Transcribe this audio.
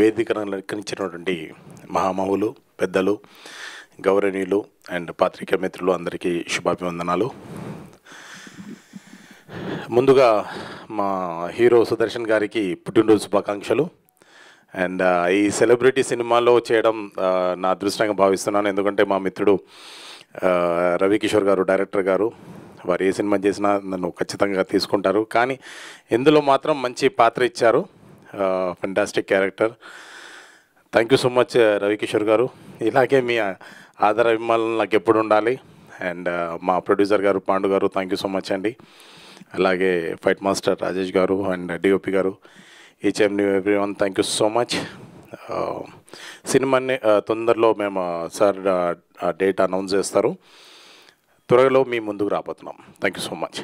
వేదికలను అలంకరించినటువంటి మహామహులు పెద్దలు గౌరవనీయులు అండ్ పాత్రికా మిత్రులు అందరికీ శుభాభివందనాలు ముందుగా మా హీరో సుదర్శన్ గారికి పుట్టినరోజు శుభాకాంక్షలు అండ్ ఈ సెలబ్రిటీ సినిమాలో చేయడం నా అదృష్టంగా భావిస్తున్నాను ఎందుకంటే మా మిత్రుడు రవికిషోర్ గారు డైరెక్టర్ గారు వారు ఏ సినిమా చేసినా నన్ను ఖచ్చితంగా తీసుకుంటారు కానీ ఇందులో మాత్రం మంచి పాత్ర ఇచ్చారు fantastic character thank you so much Ravikishore గారు ఇలాగే మీ ఆదర అభిమానులు నాకు ఎప్పుడు ఉండాలి అండ్ uh, మా ప్రొడ్యూసర్ గారు పాండు గారు థ్యాంక్ యూ సో మచ్ అండి అలాగే ఫైట్ మాస్టర్ రాజేష్ గారు అండ్ డిఓపి uh, గారు ఈచ్ ఎమ్ న్యూ every one thank you so much సినిమాని తొందరలో మేము uh, సార్ డేట్ అనౌన్స్ చేస్తారు త్వరలో మీ ముందుకు రాబోతున్నాం థ్యాంక్ యూ సో మచ్